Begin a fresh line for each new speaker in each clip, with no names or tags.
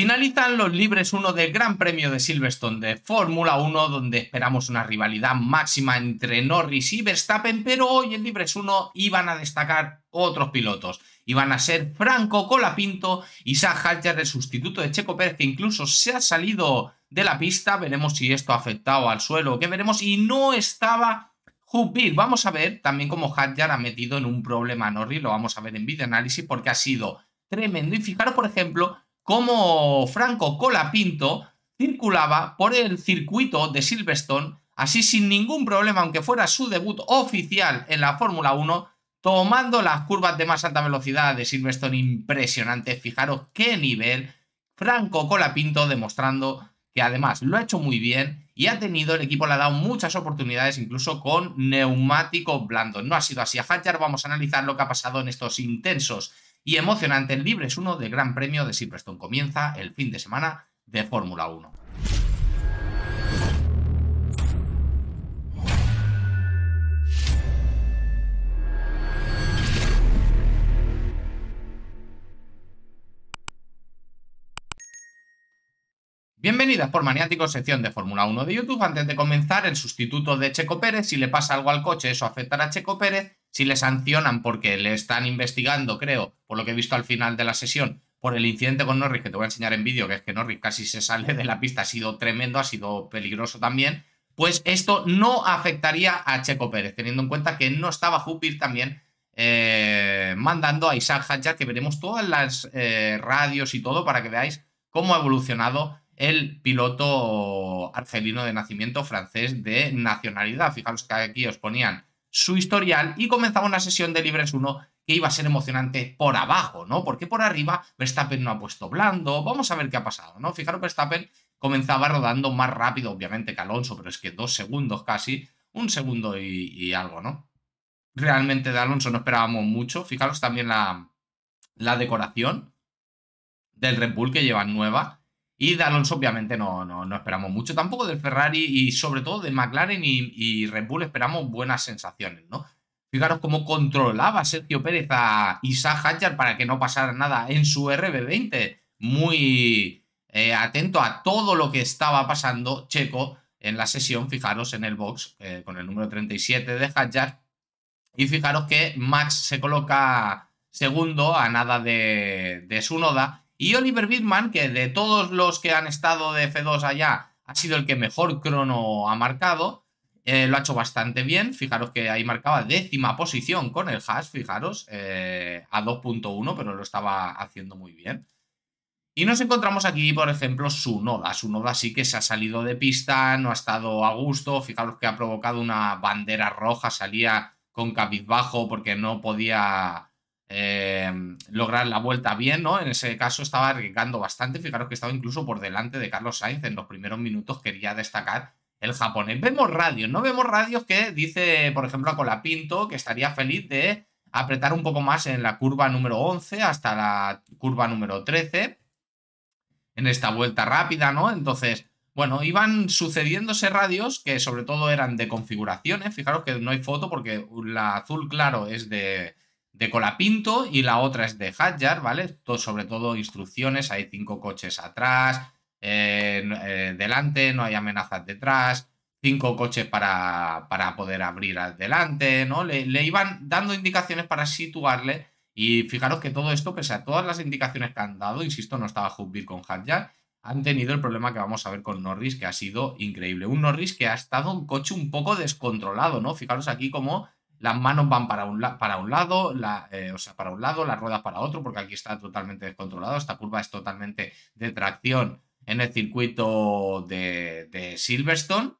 Finalizan los libres 1 del Gran Premio de Silverstone de Fórmula 1, donde esperamos una rivalidad máxima entre Norris y Verstappen, pero hoy en libres 1 iban a destacar otros pilotos. Iban a ser Franco Colapinto, y Isaac Halcher, el sustituto de Checo Pérez, que incluso se ha salido de la pista. Veremos si esto ha afectado al suelo, qué veremos. Y no estaba Hubir. Vamos a ver también cómo hatjar ha metido en un problema a Norris, lo vamos a ver en análisis porque ha sido tremendo. Y fijaros, por ejemplo, como Franco Colapinto circulaba por el circuito de Silverstone, así sin ningún problema, aunque fuera su debut oficial en la Fórmula 1, tomando las curvas de más alta velocidad de Silverstone impresionante. Fijaros qué nivel. Franco Colapinto demostrando que además lo ha hecho muy bien y ha tenido, el equipo le ha dado muchas oportunidades, incluso con neumático blando No ha sido así. A Hatchard vamos a analizar lo que ha pasado en estos intensos y emocionante el es uno del Gran Premio de Silverstone. Comienza el fin de semana de Fórmula 1. Bienvenidas por maniático sección de Fórmula 1 de YouTube. Antes de comenzar, el sustituto de Checo Pérez, si le pasa algo al coche, eso afectará a Checo Pérez. Si le sancionan porque le están investigando, creo, por lo que he visto al final de la sesión, por el incidente con Norris, que te voy a enseñar en vídeo, que es que Norris casi se sale de la pista, ha sido tremendo, ha sido peligroso también, pues esto no afectaría a Checo Pérez, teniendo en cuenta que no estaba Júpiter también eh, mandando a Isaac Hatcher, que veremos todas las eh, radios y todo para que veáis cómo ha evolucionado el piloto argelino de nacimiento francés de nacionalidad. Fijaros que aquí os ponían su historial y comenzaba una sesión de Libres 1 que iba a ser emocionante por abajo, ¿no? Porque por arriba Verstappen no ha puesto blando, vamos a ver qué ha pasado, ¿no? Fijaros, Verstappen comenzaba rodando más rápido, obviamente, que Alonso, pero es que dos segundos casi, un segundo y, algo, ¿no? Realmente de Alonso no esperábamos mucho. Fijaros también la, la decoración del Red Bull que llevan nueva y de Alonso, obviamente, no, no, no, esperamos mucho. Tampoco del Ferrari y sobre todo de McLaren y, Red Bull esperamos buenas sensaciones, ¿no? Fijaros cómo controlaba Sergio Pérez a Isaac Hatchard para que no pasara nada en su RB20. Muy eh, atento a todo lo que estaba pasando Checo en la sesión. Fijaros en el box eh, con el número 37 de Hatchard. Y fijaros que Max se coloca segundo a nada de, de su noda y Oliver Bitman, que de todos los que han estado de F2 allá, ha sido el que mejor crono ha marcado. Eh, lo ha hecho bastante bien. Fijaros que ahí marcaba décima posición con el hash, fijaros, eh, a 2.1, pero lo estaba haciendo muy bien. Y nos encontramos aquí, por ejemplo, su noda. Su noda sí que se ha salido de pista, no ha estado a gusto. Fijaros que ha provocado una bandera roja, salía con cabizbajo porque no podía eh, lograr la vuelta bien, ¿no? En ese caso estaba arriesgando bastante, fijaros que estaba incluso por delante de Carlos Sainz en los primeros minutos, quería destacar el japonés. Vemos radios, ¿no? Vemos radios que dice, por ejemplo, a Colapinto que estaría feliz de apretar un poco más en la curva número 11 hasta la curva número 13, en esta vuelta rápida, ¿no? Entonces, bueno, iban sucediéndose radios que sobre todo eran de configuraciones, fijaros que no hay foto porque la azul claro es de de Colapinto y la otra es de Hadjar, ¿vale? sobre todo instrucciones, hay cinco coches atrás, eh, eh, delante, no hay amenazas detrás, cinco coches para, para poder abrir adelante, ¿no? Le, iban dando indicaciones para situarle y fijaros que todo esto, pese a todas las indicaciones que han dado, insisto, no estaba jubil con Hadjar, han tenido el problema que vamos a ver con Norris, que ha sido increíble. Un Norris que ha estado un coche un poco descontrolado, ¿no? Fijaros aquí como las manos van para un, para un lado, la, eh, o sea, para un lado, las ruedas para otro, porque aquí está totalmente descontrolado. Esta curva es totalmente de tracción en el circuito de, Silverstone.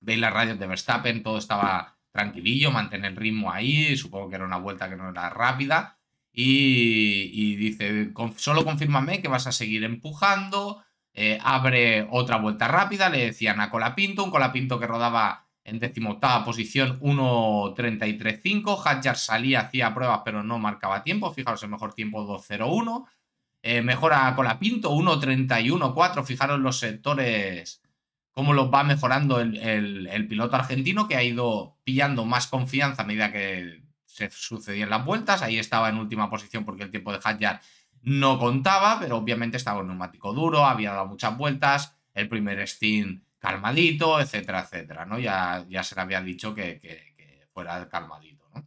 Veis las radios de Verstappen, todo estaba tranquilillo, mantener el ritmo ahí, supongo que era una vuelta que no era rápida. Y, dice, solo confírmame que vas a seguir empujando, eh, abre otra vuelta rápida, le decían a Colapinto, un Colapinto que rodaba en decimoctava posición 1.33.5. Hadjar salía, hacía pruebas, pero no marcaba tiempo. Fijaros, el mejor tiempo 2.01. Eh, mejora con la Pinto 1.31.4. Fijaros los sectores, cómo los va mejorando el, piloto argentino, que ha ido pillando más confianza a medida que se sucedían las vueltas. Ahí estaba en última posición porque el tiempo de Hadjar no contaba, pero obviamente estaba en neumático duro, había dado muchas vueltas. El primer Steam calmadito, etcétera, etcétera, ¿no? Ya, ya se le había dicho que, que, fuera calmadito, ¿no?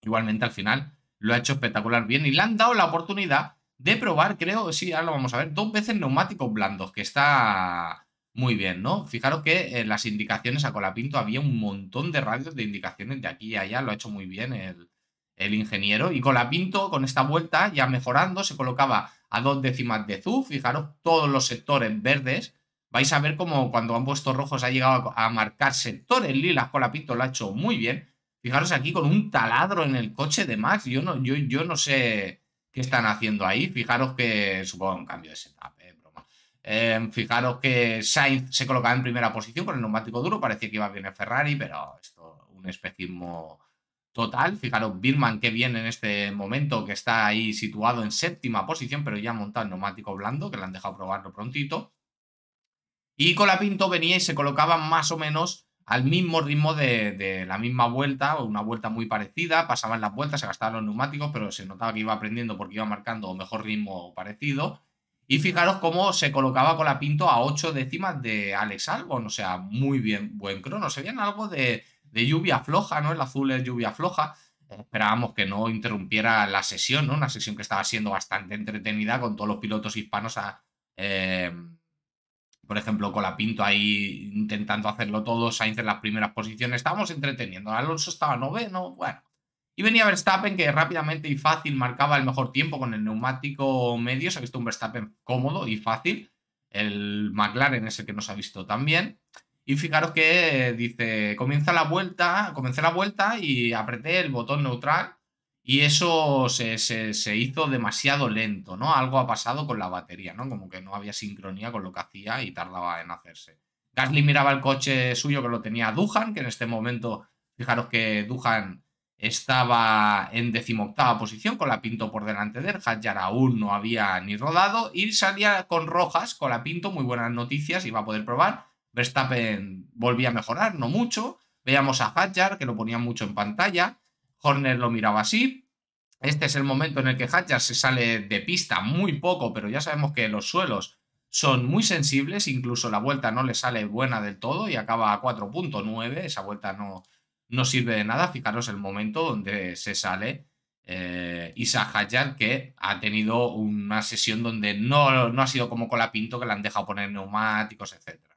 Igualmente al final lo ha hecho espectacular bien y le han dado la oportunidad de probar, creo, sí, ahora lo vamos a ver, dos veces neumáticos blandos, que está muy bien, ¿no? Fijaros que en las indicaciones a Colapinto había un montón de radios de indicaciones de aquí y allá, lo ha hecho muy bien el, ingeniero. Y Colapinto, con esta vuelta, ya mejorando, se colocaba a dos décimas de ZUF, fijaros, todos los sectores verdes, vais a ver cómo cuando han puesto rojos ha llegado a, marcar sectores lilas con la lo ha hecho muy bien. Fijaros aquí con un taladro en el coche de Max, yo no, yo, yo no sé qué están haciendo ahí. Fijaros que, supongo, un cambio de setup, eh, broma. Em, fijaros que Sainz se colocaba en primera posición con el neumático duro, parecía que iba bien el Ferrari, pero esto, un espejismo total. Fijaros, Birman, que viene en este momento, que está ahí situado en séptima posición, pero ya montado el neumático blando, que le han dejado probarlo prontito. Y con la Pinto venía y se colocaba más o menos al mismo ritmo de, la misma vuelta, o una vuelta muy parecida, pasaban las vueltas, se gastaban los neumáticos, pero se notaba que iba aprendiendo porque iba marcando mejor ritmo parecido. Y fijaros cómo se colocaba con la Pinto a ocho décimas de Alex Albon, o sea, muy bien, buen crono. Se veían algo de, lluvia floja, ¿no? El azul es lluvia floja. Esperábamos que no interrumpiera la sesión, ¿no? Una sesión que estaba siendo bastante entretenida con todos los pilotos hispanos a, eh, por ejemplo, con la Pinto ahí intentando hacerlo todo, Sainz en las primeras posiciones. Estábamos entreteniendo. Alonso estaba noveno, bueno. Y venía Verstappen que rápidamente y fácil marcaba el mejor tiempo con el neumático medio. Se ha visto un Verstappen cómodo y fácil. El McLaren es el que nos ha visto también. Y fijaros que dice, comienza la vuelta, comencé la vuelta y apreté el botón neutral y eso se, hizo demasiado lento, ¿no? Algo ha pasado con la batería, ¿no? Como que no había sincronía con lo que hacía y tardaba en hacerse. Gasly miraba el coche suyo que lo tenía Duhan, que en este momento, fijaros que Duhan estaba en decimoctava posición con la Pinto por delante de él. Hadjar aún no había ni rodado y salía con Rojas con la Pinto, muy buenas noticias, iba a poder probar. Verstappen volvía a mejorar, no mucho. Veíamos a Hadjar que lo ponía mucho en pantalla. Horner lo miraba así. Este es el momento en el que Hatcher se sale de pista muy poco, pero ya sabemos que los suelos son muy sensibles, incluso la vuelta no le sale buena del todo y acaba a 4.9, esa vuelta no, no sirve de nada, fijaros el momento donde se sale eh, Isa que ha tenido una sesión donde no, no ha sido como con la Pinto, que le han dejado poner neumáticos, etcétera.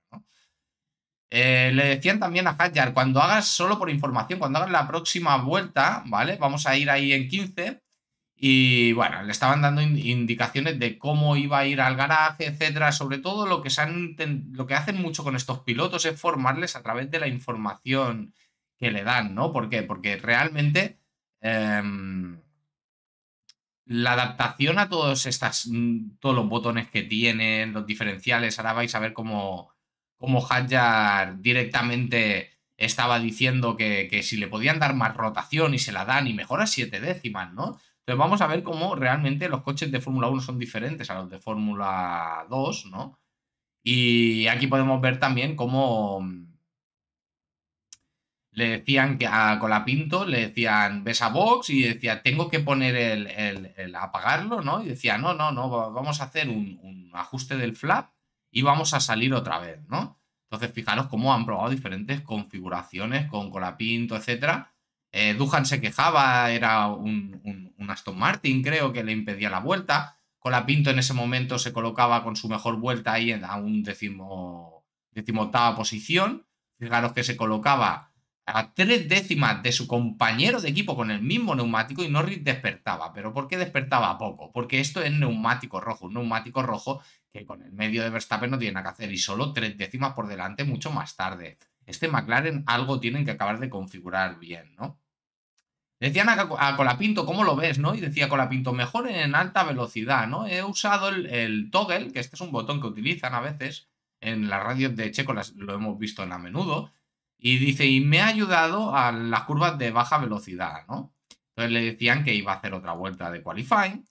Eh, le decían también a Fajar, cuando hagas solo por información, cuando hagas la próxima vuelta, ¿vale? Vamos a ir ahí en 15. Y bueno, le estaban dando indicaciones de cómo iba a ir al garaje, etcétera. Sobre todo lo que, se lo que hacen mucho con estos pilotos es formarles a través de la información que le dan, ¿no? ¿Por qué? Porque realmente em, la adaptación a todos estas, mm, todos los botones que tienen, los diferenciales, ahora vais a ver cómo como Hadjar directamente estaba diciendo que, si le podían dar más rotación y se la dan y mejora siete décimas, ¿no? Entonces vamos a ver cómo realmente los coches de Fórmula 1 son diferentes a los de Fórmula 2, ¿no? Y aquí podemos ver también cómo mm, le decían que a Colapinto le decían ves a Box y decía tengo que poner el, el, apagarlo, ¿no? Y decía no, no, no, vamos a hacer un ajuste del flap y vamos a salir otra vez, ¿no? Entonces, fijaros cómo han probado diferentes configuraciones con Colapinto, etc Eh, Duhan se quejaba, era un, un, Aston Martin, creo, que le impedía la vuelta. Colapinto en ese momento se colocaba con su mejor vuelta ahí en, a un décimo, posición. Fijaros que se colocaba a tres décimas de su compañero de equipo con el mismo neumático y Norris despertaba. ¿Pero por qué despertaba poco? Porque esto es neumático rojo, un neumático rojo que con el medio de Verstappen no tiene nada que hacer y solo tres décimas por delante mucho más tarde. Este McLaren algo tienen que acabar de configurar bien, ¿no? Decían a, Colapinto, ¿cómo lo ves? ¿no? Y decía Colapinto, mejor en alta velocidad, ¿no? He usado el, toggle, que este es un botón que utilizan a veces en las radios de Checo, lo hemos visto en a menudo, y dice, y me ha ayudado a las curvas de baja velocidad, ¿no? Entonces le decían que iba a hacer otra vuelta de qualifying.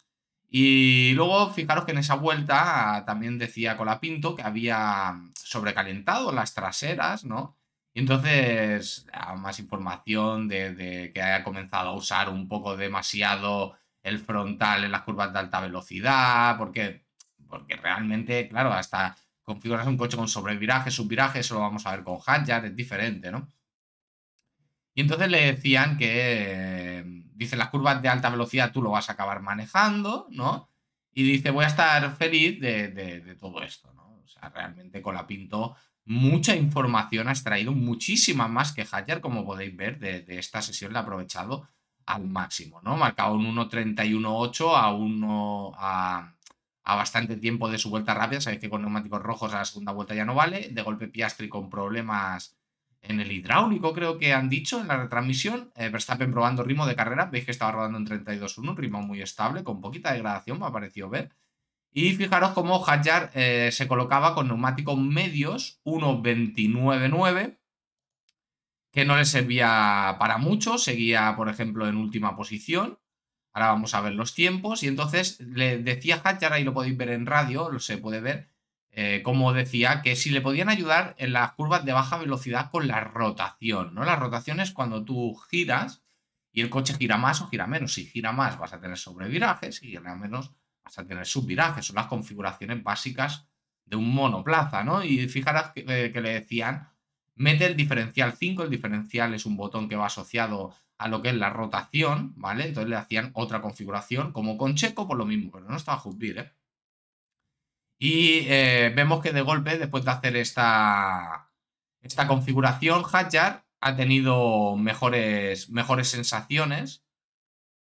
Y luego fijaros que en esa vuelta también decía Colapinto que había sobrecalentado las traseras, ¿no? Y entonces más información de, de que haya comenzado a usar un poco demasiado el frontal en las curvas de alta velocidad, porque, porque realmente, claro, hasta configuras un coche con sobreviraje, subviraje, eso lo vamos a ver con Hadjar, es diferente, ¿no? Y entonces le decían que, dice, las curvas de alta velocidad tú lo vas a acabar manejando, ¿no? Y dice, voy a estar feliz de, todo esto, ¿no? O sea, realmente con la Pinto mucha información ha traído muchísima más que Hadjar, como podéis ver, de, esta sesión le ha aprovechado al máximo, ¿no? Marcado un 1.31.8 a 1 a a bastante tiempo de su vuelta rápida. Sabéis que con neumáticos rojos a la segunda vuelta ya no vale. De golpe Piastri con problemas en el hidráulico, creo que han dicho en la retransmisión. Eh, Verstappen probando ritmo de carrera. Veis que estaba rodando en 32-1, un ritmo muy estable, con poquita degradación, me ha parecido ver. Y fijaros cómo Hadjar eh, se colocaba con neumáticos medios, 1.29.9, que no le servía para mucho. Seguía, por ejemplo, en última posición. Ahora vamos a ver los tiempos y entonces le decía Hatchar, ahí lo podéis ver en radio, lo se puede ver, eh, como decía, que si le podían ayudar en las curvas de baja velocidad con la rotación, ¿no? La rotación es cuando tú giras y el coche gira más o gira menos. Si gira más vas a tener sobrevirajes, si gira menos vas a tener subvirajes. Son las configuraciones básicas de un monoplaza, ¿no? Y fijaros que, eh, que le decían, mete el diferencial 5, el diferencial es un botón que va asociado a lo que es la rotación, ¿vale? Entonces le hacían otra configuración, como con Checo, por lo mismo, pero no estaba Hutbir, ¿eh? Y eh, vemos que de golpe, después de hacer esta, esta configuración, Hadjar ha tenido mejores, mejores sensaciones,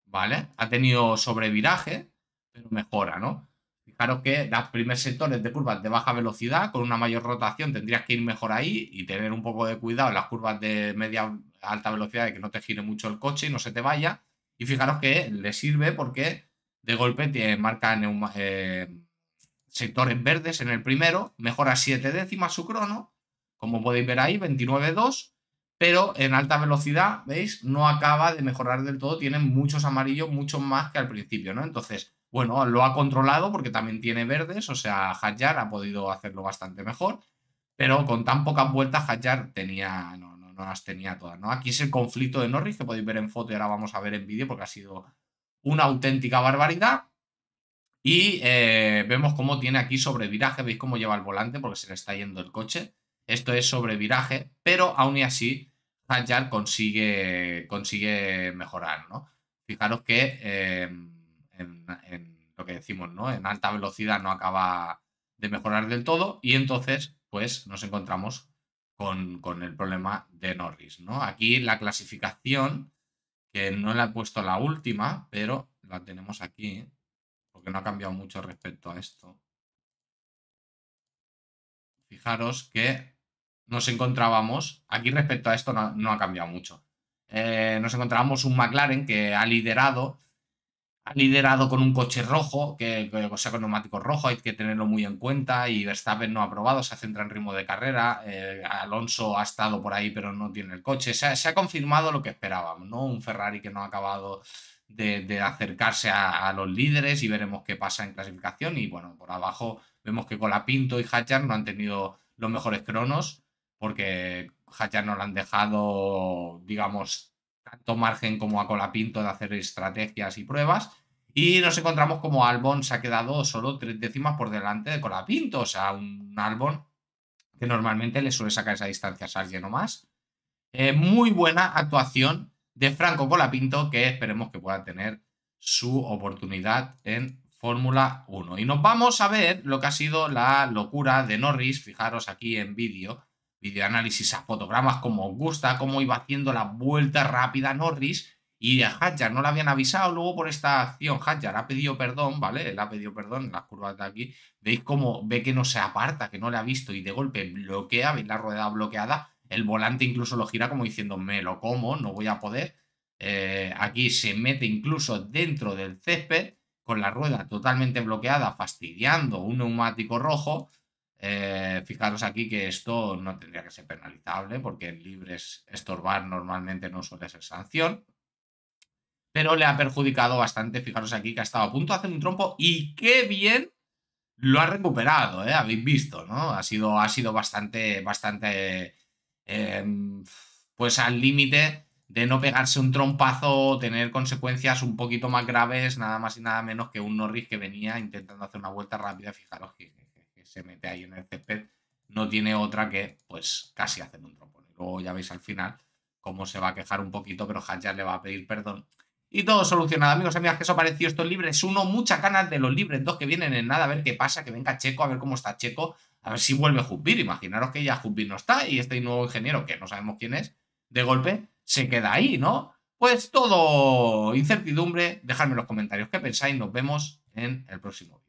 ¿vale? Ha tenido sobreviraje, pero mejora, ¿no? Claro que los primeros sectores de curvas de baja velocidad, con una mayor rotación, tendrías que ir mejor ahí y tener un poco de cuidado en las curvas de media alta velocidad de que no te gire mucho el coche y no se te vaya. Y fijaros que le sirve porque de golpe tiene marca eh, sectores verdes en el primero, mejora 7 décimas su crono, como podéis ver ahí, 29.2, pero en alta velocidad, ¿veis? No acaba de mejorar del todo, tiene muchos amarillos, mucho más que al principio, ¿no? Entonces, bueno, lo ha controlado porque también tiene verdes, o sea, Hajar ha podido hacerlo bastante mejor, pero con tan pocas vueltas Hajar tenía, no, no, no, las tenía todas, ¿no? Aquí es el conflicto de Norris que podéis ver en foto y ahora vamos a ver en vídeo porque ha sido una auténtica barbaridad. Y eh, vemos cómo tiene aquí sobreviraje, veis cómo lleva el volante porque se le está yendo el coche. Esto es sobreviraje, pero aún y así Hajar consigue, consigue mejorar, ¿no? Fijaros que... Eh, en, lo que decimos, ¿no? En alta velocidad no acaba de mejorar del todo y entonces pues nos encontramos con, el problema de Norris. ¿no? Aquí la clasificación, que no la he puesto la última, pero la tenemos aquí, porque no ha cambiado mucho respecto a esto. Fijaros que nos encontrábamos, aquí respecto a esto no, ha cambiado mucho. Eh, nos encontrábamos un McLaren que ha liderado ha liderado con un coche rojo, que, sea, con neumáticos rojos, hay que tenerlo muy en cuenta. Y Verstappen no ha probado, se centra en ritmo de carrera. Eh, Alonso ha estado por ahí, pero no tiene el coche. Se ha, confirmado lo que esperábamos, ¿no? Un Ferrari que no ha acabado de, acercarse a, los líderes y veremos qué pasa en clasificación. Y bueno, por abajo vemos que Colapinto y hatchar no han tenido los mejores cronos, porque Hachar no lo han dejado, digamos, tanto margen como a Colapinto de hacer estrategias y pruebas. Y nos encontramos como Albon se ha quedado solo tres décimas por delante de Colapinto, o sea, un Albon que normalmente le suele sacar esa distancia a lleno más. Eh, muy buena actuación de Franco Colapinto, que esperemos que pueda tener su oportunidad en Fórmula 1. Y nos vamos a ver lo que ha sido la locura de Norris, fijaros aquí en vídeo, videoanálisis a fotogramas como os gusta, cómo iba haciendo la vuelta rápida Norris y a Hadjar no la habían avisado luego por esta acción. Hadjar ha pedido perdón, ¿vale? Él ha pedido perdón en las curvas de aquí. Veis cómo ve que no se aparta, que no le ha visto y de golpe bloquea, veis la rueda bloqueada. El volante incluso lo gira como diciendo, me lo como, no voy a poder. Eh, aquí se mete incluso dentro del césped con la rueda totalmente bloqueada, fastidiando un neumático rojo. Eh, fijaros aquí que esto no tendría que ser penalizable porque en libres estorbar normalmente no suele ser sanción. Pero le ha perjudicado bastante. Fijaros aquí que ha estado a punto de hacer un trompo y qué bien lo ha recuperado, ¿eh? habéis visto, ¿no? Ha sido, ha sido bastante, bastante, em, pues al límite de no pegarse un trompazo, tener consecuencias un poquito más graves, nada más y nada menos que un Norris que venía intentando hacer una vuelta rápida, fijaros que se mete ahí en el césped, no tiene otra que, pues, casi hacer un trompo. Y luego ya veis al final cómo se va a quejar un poquito, pero ya le va a pedir perdón. Y todo solucionado, amigos, amigas, que eso pareció Libre? Es Uno, mucha ganas de los libres. Dos, que vienen en nada, a ver qué pasa, que venga Checo, a ver cómo está Checo, a ver si vuelve Jubir. Imaginaros que ya Jubir no está y este nuevo ingeniero, que no sabemos quién es, de golpe se queda ahí, ¿no? Pues todo incertidumbre, dejadme en los comentarios qué pensáis, nos vemos en el próximo